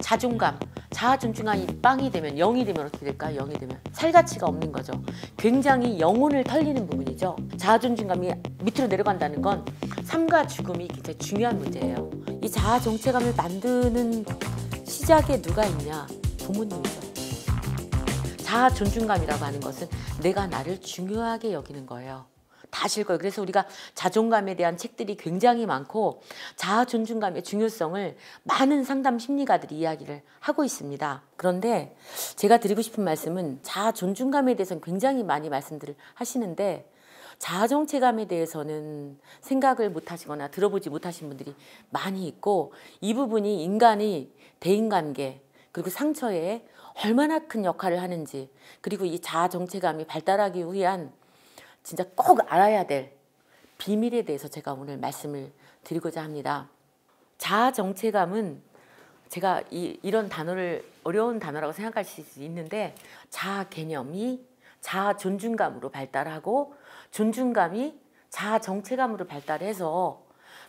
자존감, 자아존중이 빵이 되면 영이 되면 어떻게 될까 영이 되면 살가치가 없는 거죠. 굉장히 영혼을 털리는 부분이죠. 자아존중감이 밑으로 내려간다는 건 삶과 죽음이 굉장히 중요한 문제예요. 이 자아정체감을 만드는 시작에 누가 있냐? 부모님이죠. 자아존중감이라고 하는 것은 내가 나를 중요하게 여기는 거예요. 다 아실 거예요. 그래서 우리가 자존감에 대한 책들이 굉장히 많고 자아 존중감의 중요성을 많은 상담 심리가들이 이야기를 하고 있습니다. 그런데 제가 드리고 싶은 말씀은 자아 존중감에 대해서는 굉장히 많이 말씀들을 하시는데 자아정체감에 대해서는 생각을 못 하시거나 들어보지 못하신 분들이 많이 있고 이 부분이 인간이 대인관계 그리고 상처에 얼마나 큰 역할을 하는지 그리고 이 자아정체감이 발달하기 위한 진짜 꼭 알아야 될 비밀에 대해서 제가 오늘 말씀을 드리고자 합니다. 자아 정체감은 제가 이, 이런 단어를 어려운 단어라고 생각하수 있는데 자아 개념이 자아 존중감으로 발달하고 존중감이 자아 정체감으로 발달해서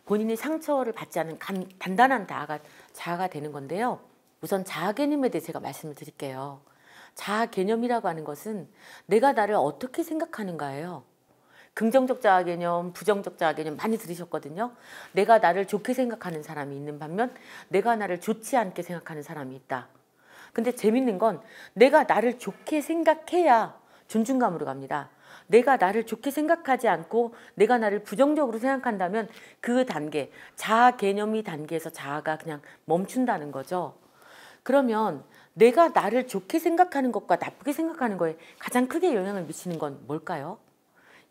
본인이 상처를 받지 않은 간, 단단한 자아가, 자아가 되는 건데요. 우선 자아 개념에 대해 제가 말씀을 드릴게요. 자아 개념이라고 하는 것은 내가 나를 어떻게 생각하는가예요. 긍정적 자아 개념, 부정적 자아 개념 많이 들으셨거든요. 내가 나를 좋게 생각하는 사람이 있는 반면 내가 나를 좋지 않게 생각하는 사람이 있다. 근데 재밌는 건 내가 나를 좋게 생각해야 존중감으로 갑니다. 내가 나를 좋게 생각하지 않고 내가 나를 부정적으로 생각한다면 그 단계, 자아 개념이 단계에서 자아가 그냥 멈춘다는 거죠. 그러면 내가 나를 좋게 생각하는 것과 나쁘게 생각하는 거에 가장 크게 영향을 미치는 건 뭘까요?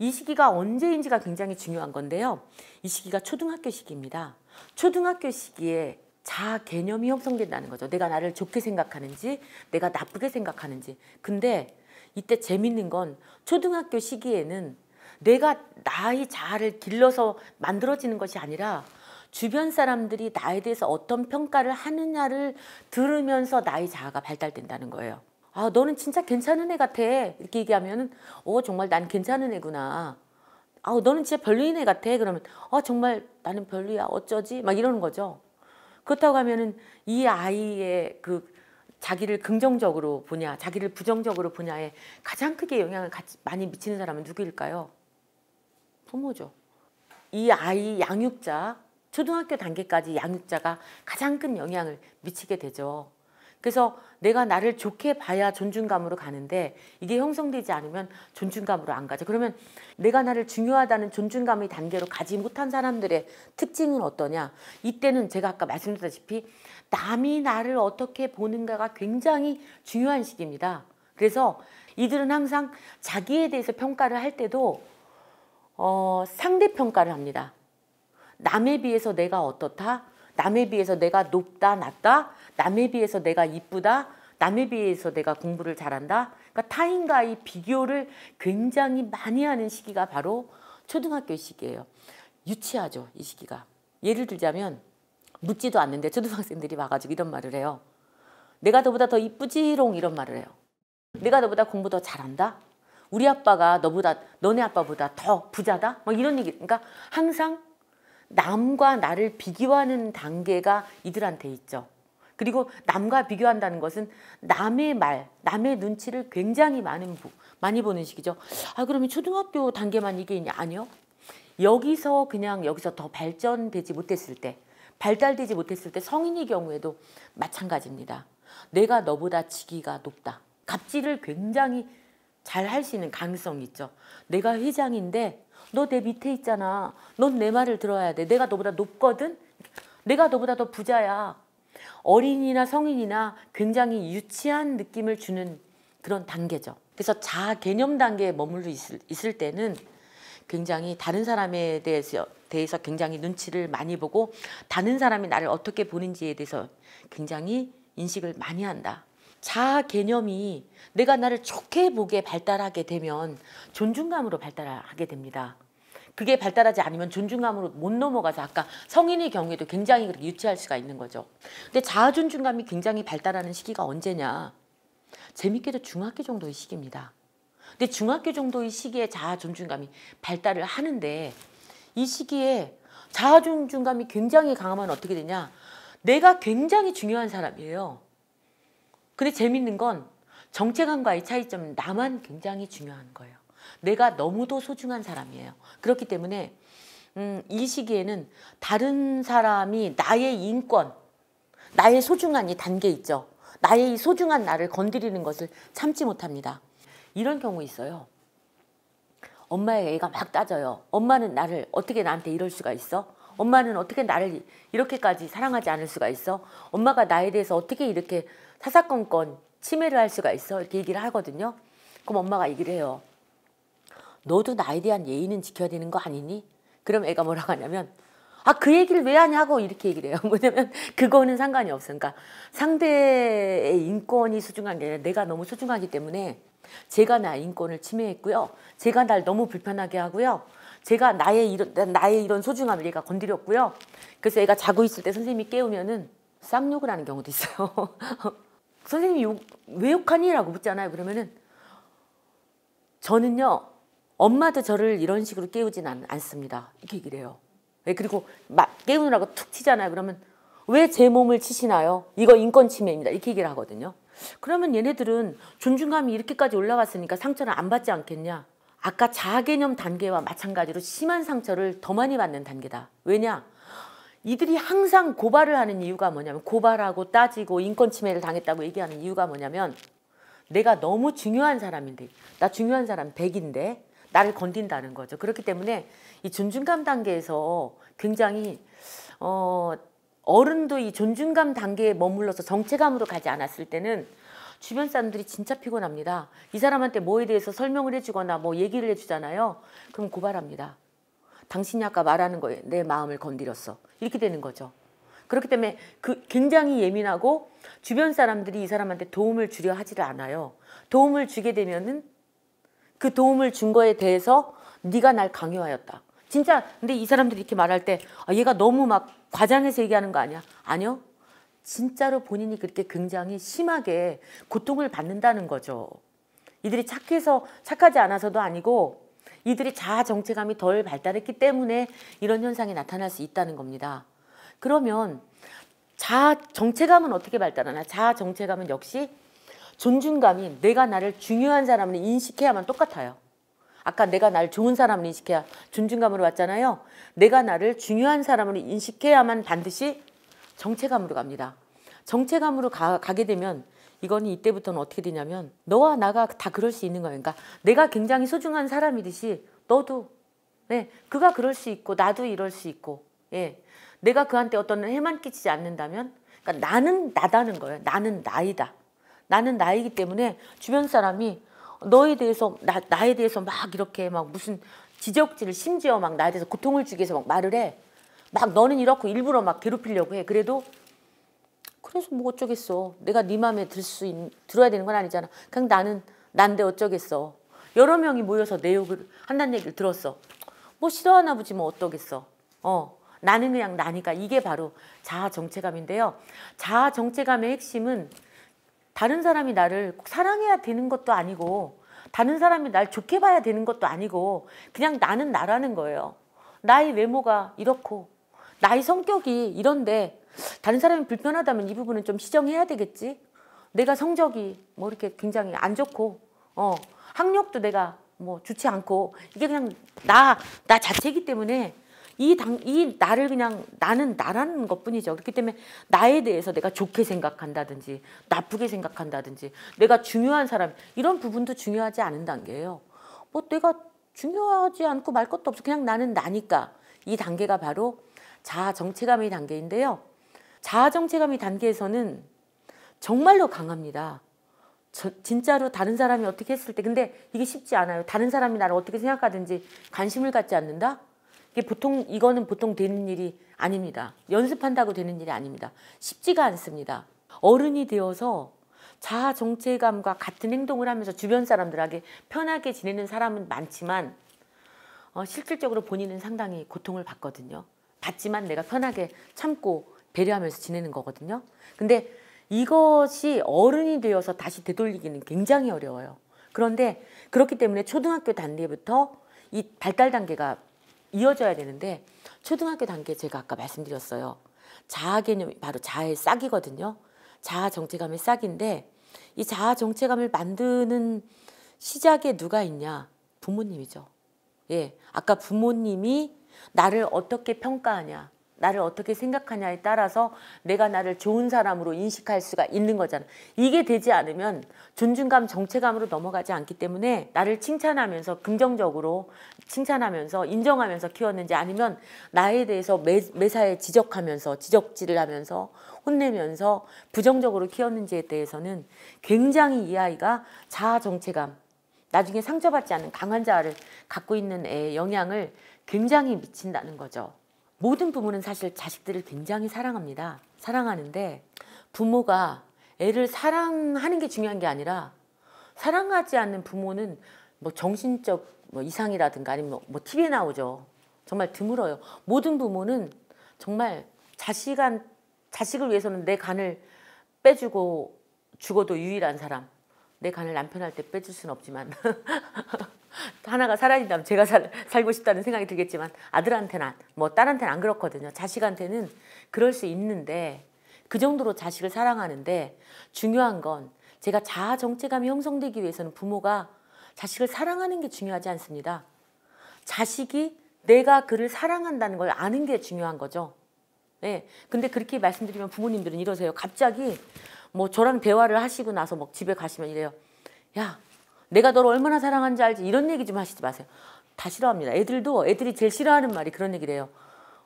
이 시기가 언제인지가 굉장히 중요한 건데요. 이 시기가 초등학교 시기입니다. 초등학교 시기에 자 개념이 형성된다는 거죠. 내가 나를 좋게 생각하는지 내가 나쁘게 생각하는지. 근데 이때 재밌는 건 초등학교 시기에는 내가 나의 자아를 길러서 만들어지는 것이 아니라 주변 사람들이 나에 대해서 어떤 평가를 하느냐를 들으면서 나의 자아가 발달된다는 거예요. 아 너는 진짜 괜찮은 애 같아 이렇게 얘기하면은 어 정말 난 괜찮은 애구나 아 너는 진짜 별로인 애 같아 그러면 아 정말 나는 별로야 어쩌지 막 이러는 거죠 그렇다고 하면은 이 아이의 그 자기를 긍정적으로 보냐 자기를 부정적으로 보냐에 가장 크게 영향을 많이 미치는 사람은 누구일까요 부모죠 이 아이 양육자 초등학교 단계까지 양육자가 가장 큰 영향을 미치게 되죠 그래서 내가 나를 좋게 봐야 존중감으로 가는데 이게 형성되지 않으면 존중감으로 안 가죠. 그러면 내가 나를 중요하다는 존중감의 단계로 가지 못한 사람들의 특징은 어떠냐? 이때는 제가 아까 말씀드렸다시피 남이 나를 어떻게 보는가가 굉장히 중요한 시기입니다. 그래서 이들은 항상 자기에 대해서 평가를 할 때도 어, 상대 평가를 합니다. 남에 비해서 내가 어떻다? 남에 비해서 내가 높다, 낮다? 남에 비해서 내가 이쁘다 남에 비해서 내가 공부를 잘한다 그러니까 타인과의 비교를 굉장히 많이 하는 시기가 바로 초등학교 시기예요 유치하죠 이 시기가 예를 들자면 묻지도 않는데 초등학생들이 와가지고 이런 말을 해요 내가 너보다 더 이쁘지롱 이런 말을 해요 내가 너보다 공부 더 잘한다 우리 아빠가 너보다 너네 아빠보다 더 부자다 뭐 이런 얘기 그러니까 항상 남과 나를 비교하는 단계가 이들한테 있죠 그리고 남과 비교한다는 것은 남의 말, 남의 눈치를 굉장히 많은 많이 보는 식이죠. 아 그러면 초등학교 단계만 이게 있냐? 아니요. 여기서 그냥 여기서 더 발전되지 못했을 때 발달되지 못했을 때 성인의 경우에도 마찬가지입니다. 내가 너보다 지기가 높다. 갑질을 굉장히 잘 할 수 있는 가능성이 있죠. 내가 회장인데 너 내 밑에 있잖아. 넌 내 말을 들어야 돼. 내가 너보다 높거든. 내가 너보다 더 부자야. 어린이나 성인이나 굉장히 유치한 느낌을 주는 그런 단계죠. 그래서 자아 개념 단계에 머물러 있을, 있을 때는 굉장히 다른 사람에 대해서, 대해서 굉장히 눈치를 많이 보고 다른 사람이 나를 어떻게 보는지에 대해서 굉장히 인식을 많이 한다. 자아 개념이 내가 나를 좋게 보게 발달하게 되면 존중감으로 발달하게 됩니다. 그게 발달하지 않으면 존중감으로 못 넘어가서 아까 성인의 경우에도 굉장히 그렇게 유치할 수가 있는 거죠. 근데 자아 존중감이 굉장히 발달하는 시기가 언제냐? 재밌게도 중학교 정도의 시기입니다. 근데 중학교 정도의 시기에 자아 존중감이 발달을 하는데 이 시기에 자아 존중감이 굉장히 강하면 어떻게 되냐? 내가 굉장히 중요한 사람이에요. 근데 재밌는 건 정체감과의 차이점은 나만 굉장히 중요한 거예요. 내가 너무도 소중한 사람이에요. 그렇기 때문에 음, 이 시기에는 다른 사람이 나의 인권, 나의 소중한 이 단계 있죠. 나의 이 소중한 나를 건드리는 것을 참지 못합니다. 이런 경우 있어요. 엄마의 애가 막 따져요. 엄마는 나를 어떻게 나한테 이럴 수가 있어? 엄마는 어떻게 나를 이렇게까지 사랑하지 않을 수가 있어? 엄마가 나에 대해서 어떻게 이렇게 사사건건 침해를 할 수가 있어? 이렇게 얘기를 하거든요. 그럼 엄마가 얘기를 해요. 너도 나에 대한 예의는 지켜야 되는 거 아니니? 그럼 애가 뭐라고 하냐면 아그 얘기를 왜 하냐고 이렇게 얘기를 해요. 뭐냐면 그거는 상관이 없으 그러니까 상대의 인권이 소중한 게 아니라 내가 너무 소중하기 때문에 제가 나 인권을 침해했고요. 제가 날 너무 불편하게 하고요. 제가 나의 이런 나의 이런 소중함을 얘가 건드렸고요. 그래서 애가 자고 있을 때 선생님이 깨우면은 쌍욕을 하는 경우도 있어요. 선생님이 욕, 왜 욕하니? 라고 묻잖아요. 그러면은 저는요. 엄마도 저를 이런 식으로 깨우진 않, 않습니다. 이렇게 얘기를 해요. 네, 그리고 막 깨우느라고 툭 치잖아요. 그러면 왜 제 몸을 치시나요? 이거 인권 침해입니다. 이렇게 얘기를 하거든요. 그러면 얘네들은 존중감이 이렇게까지 올라갔으니까 상처는 안 받지 않겠냐? 아까 자개념 단계와 마찬가지로 심한 상처를 더 많이 받는 단계다. 왜냐? 이들이 항상 고발을 하는 이유가 뭐냐면 고발하고 따지고 인권 침해를 당했다고 얘기하는 이유가 뭐냐면 내가 너무 중요한 사람인데 나 중요한 사람 100인데 나를 건딘다는 거죠. 그렇기 때문에 이 존중감 단계에서 굉장히 어, 어른도 이 존중감 단계에 머물러서 정체감으로 가지 않았을 때는 주변 사람들이 진짜 피곤합니다. 이 사람한테 뭐에 대해서 설명을 해주거나 뭐 얘기를 해주잖아요. 그럼 고발합니다. 당신이 아까 말하는 거에 내 마음을 건드렸어. 이렇게 되는 거죠. 그렇기 때문에 그 굉장히 예민하고 주변 사람들이 이 사람한테 도움을 주려 하지를 않아요. 도움을 주게 되면은 그 도움을 준 거에 대해서 네가 날 강요하였다. 진짜 근데 이 사람들이 이렇게 말할 때 아, 얘가 너무 막 과장해서 얘기하는 거 아니야? 아니요. 진짜로 본인이 그렇게 굉장히 심하게 고통을 받는다는 거죠. 이들이 착해서 착하지 않아서도 아니고 이들이 자아 정체감이 덜 발달했기 때문에 이런 현상이 나타날 수 있다는 겁니다. 그러면 자아 정체감은 어떻게 발달하나? 자아 정체감은 역시 존중감이 내가 나를 중요한 사람으로 인식해야만 똑같아요. 아까 내가 나를 좋은 사람으로 인식해야 존중감으로 왔잖아요. 내가 나를 중요한 사람으로 인식해야만 반드시 정체감으로 갑니다. 정체감으로 가, 게 되면 이건 이때부터는 어떻게 되냐면 너와 나가 다 그럴 수 있는 거예요. 그러니까 내가 굉장히 소중한 사람이듯이 너도 네, 그가 그럴 수 있고 나도 이럴 수 있고 예. 내가 그한테 어떤 해만 끼치지 않는다면 그러니까 나는 나다는 거예요. 나는 나이다. 나는 나이기 때문에 주변 사람이 너에 대해서 나, 나에 대해서 막 이렇게 막 무슨 지적질을 심지어 막 나에 대해서 고통을 주기 위해서 막 말을 해. 막 너는 이렇고 일부러 막 괴롭히려고 해. 그래도 그래서 뭐 어쩌겠어. 내가 네 마음에 들수 들어야 되는 건 아니잖아. 그냥 나는 난데 어쩌겠어. 여러 명이 모여서 내 욕을 한다는 얘기를 들었어. 뭐 싫어하나 보지 뭐 어떠겠어. 어. 나는 그냥 나니까 이게 바로 자아 정체감인데요. 자아 정체감의 핵심은 다른 사람이 나를 사랑해야 되는 것도 아니고 다른 사람이 날 좋게 봐야 되는 것도 아니고 그냥 나는 나라는 거예요. 나의 외모가 이렇고 나의 성격이 이런데 다른 사람이 불편하다면 이 부분은 좀 시정해야 되겠지. 내가 성적이 뭐 이렇게 굉장히 안 좋고 어 학력도 내가 뭐 좋지 않고 이게 그냥 나 나 자체이기 때문에 이 당, 이 나를 그냥 나는 나라는 것 뿐이죠. 그렇기 때문에 나에 대해서 내가 좋게 생각한다든지 나쁘게 생각한다든지 내가 중요한 사람 이런 부분도 중요하지 않은 단계예요. 뭐 내가 중요하지 않고 말 것도 없어. 그냥 나는 나니까. 이 단계가 바로 자아 정체감의 단계인데요. 자아 정체감의 단계에서는 정말로 강합니다. 저, 진짜로 다른 사람이 어떻게 했을 때 근데 이게 쉽지 않아요. 다른 사람이 나를 어떻게 생각하든지 관심을 갖지 않는다? 이게 보통 이거는 보통 되는 일이 아닙니다. 연습한다고 되는 일이 아닙니다. 쉽지가 않습니다. 어른이 되어서 자아 정체감과 같은 행동을 하면서 주변 사람들에게 편하게 지내는 사람은 많지만 어, 실질적으로 본인은 상당히 고통을 받거든요. 받지만 내가 편하게 참고 배려하면서 지내는 거거든요. 근데 이것이 어른이 되어서 다시 되돌리기는 굉장히 어려워요. 그런데 그렇기 때문에 초등학교 단계부터 이 발달 단계가 이어져야 되는데 초등학교 단계 제가 아까 말씀드렸어요. 자아 개념이 바로 자아의 싹이거든요. 자아 정체감의 싹인데 이 자아 정체감을 만드는 시작에 누가 있냐? 부모님이죠. 예. 아까 부모님이 나를 어떻게 평가하냐? 나를 어떻게 생각하냐에 따라서 내가 나를 좋은 사람으로 인식할 수가 있는 거잖아. 이게 되지 않으면 존중감, 정체감으로 넘어가지 않기 때문에 나를 칭찬하면서 긍정적으로 칭찬하면서 인정하면서 키웠는지 아니면 나에 대해서 매, 매사에 지적하면서 지적질을 하면서 혼내면서 부정적으로 키웠는지에 대해서는 굉장히 이 아이가 자아 정체감, 나중에 상처받지 않는 강한 자아를 갖고 있는 애의 영향을 굉장히 미친다는 거죠. 모든 부모는 사실 자식들을 굉장히 사랑합니다. 사랑하는데 부모가 애를 사랑하는 게 중요한 게 아니라 사랑하지 않는 부모는 뭐 정신적 뭐 이상이라든가 아니면 뭐, TV에 뭐 나오죠. 정말 드물어요. 모든 부모는 정말 자식한 자식을 위해서는 내 간을 빼주고 죽어도 유일한 사람. 내 간을 남편할 때 빼줄 수는 없지만 하나가 사라진다면 제가 살, 살고 싶다는 생각이 들겠지만 아들한테는 뭐 딸한테는 안 그렇거든요. 자식한테는 그럴 수 있는데 그 정도로 자식을 사랑하는데 중요한 건 제가 자아 정체감이 형성되기 위해서는 부모가 자식을 사랑하는 게 중요하지 않습니다. 자식이 내가 그를 사랑한다는 걸 아는 게 중요한 거죠. 네. 근데 그렇게 말씀드리면 부모님들은 이러세요. 갑자기 뭐 저랑 대화를 하시고 나서 막 집에 가시면 이래요. 야, 내가 너를 얼마나 사랑하는지 알지 이런 얘기 좀 하시지 마세요. 다 싫어합니다. 애들도 애들이 제일 싫어하는 말이 그런 얘기를 해요.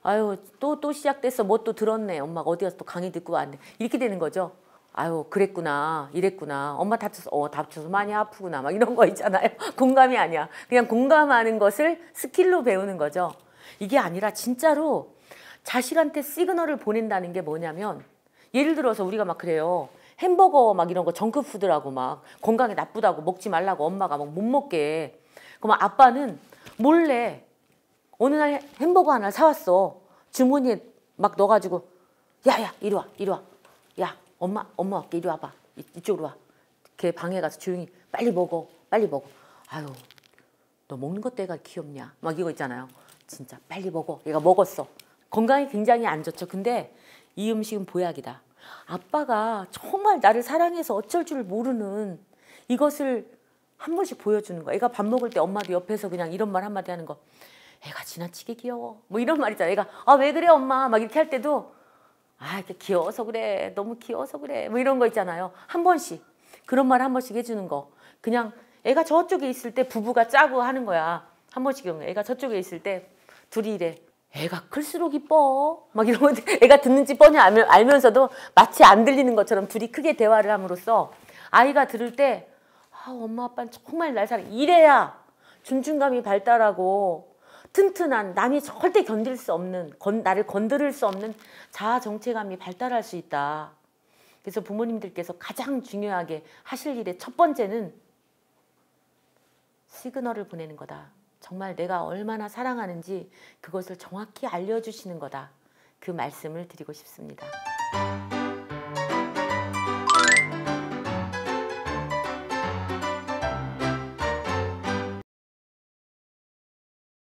아유 또또 또 시작됐어 뭐 또 들었네 엄마가 어디 가서 또 강의 듣고 왔네 이렇게 되는 거죠. 아유 그랬구나 이랬구나 엄마 다쳐서 어 다쳐서 많이 아프구나 막 이런 거 있잖아요 공감이 아니야 그냥 공감하는 것을 스킬로 배우는 거죠 이게 아니라 진짜로 자식한테 시그널을 보낸다는 게 뭐냐면 예를 들어서 우리가 막 그래요 햄버거 막 이런 거 정크푸드라고 막 건강에 나쁘다고 먹지 말라고 엄마가 막 못 먹게 그러면 아빠는 몰래 어느 날 햄버거 하나 사왔어 주머니에 막 넣어가지고 야야 이리 와 이리 와 야 엄마 엄마 왔게 이리 와봐 이쪽으로 와걔 방에 가서 조용히 빨리 먹어 빨리 먹어 아유 너 먹는 것 때가 귀엽냐 막 이거 있잖아요 진짜 빨리 먹어 얘가 먹었어 건강이 굉장히 안 좋죠 근데 이 음식은 보약이다 아빠가 정말 나를 사랑해서 어쩔 줄 모르는 이것을 한 번씩 보여주는 거야. 애가 밥 먹을 때 엄마도 옆에서 그냥 이런 말 한마디 하는 거. 애가 지나치게 귀여워. 뭐 이런 말이잖아. 애가 아 왜 그래 엄마 막 이렇게 할 때도 아 이렇게 귀여워서 그래. 너무 귀여워서 그래. 뭐 이런 거 있잖아요. 한 번씩 그런 말 한 번씩 해주는 거. 그냥 애가 저쪽에 있을 때 부부가 짜고 하는 거야. 한 번씩 이런 거. 애가 저쪽에 있을 때 둘이 이래. 애가 클수록 이뻐. 막 이런 거 애가 듣는지 뻔히 알면, 서도 마치 안 들리는 것처럼 둘이 크게 대화를 함으로써 아이가 들을 때 아, 엄마 아빠는 정말 날 사랑. 이래야 존중감이 발달하고 튼튼한 남이 절대 견딜 수 없는 건, 나를 건드릴 수 없는 자아 정체감이 발달할 수 있다. 그래서 부모님들께서 가장 중요하게 하실 일의 첫 번째는 시그널을 보내는 거다. 정말 내가 얼마나 사랑하는지 그것을 정확히 알려주시는 거다. 그 말씀을 드리고 싶습니다.